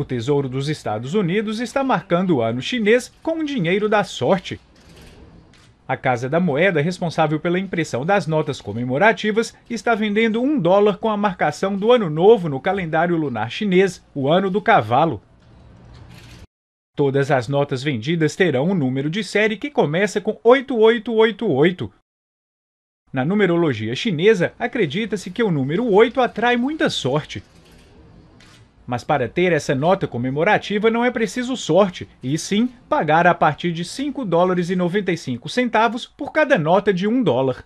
O Tesouro dos Estados Unidos está marcando o ano chinês com dinheiro da sorte. A Casa da Moeda, responsável pela impressão das notas comemorativas, está vendendo um dólar com a marcação do Ano Novo no calendário lunar chinês, o Ano do Cavalo. Todas as notas vendidas terão um número de série que começa com 8888. Na numerologia chinesa, acredita-se que o número 8 atrai muita sorte. Mas para ter essa nota comemorativa não é preciso sorte, e sim pagar a partir de 5 dólares e 95 centavos por cada nota de 1 dólar.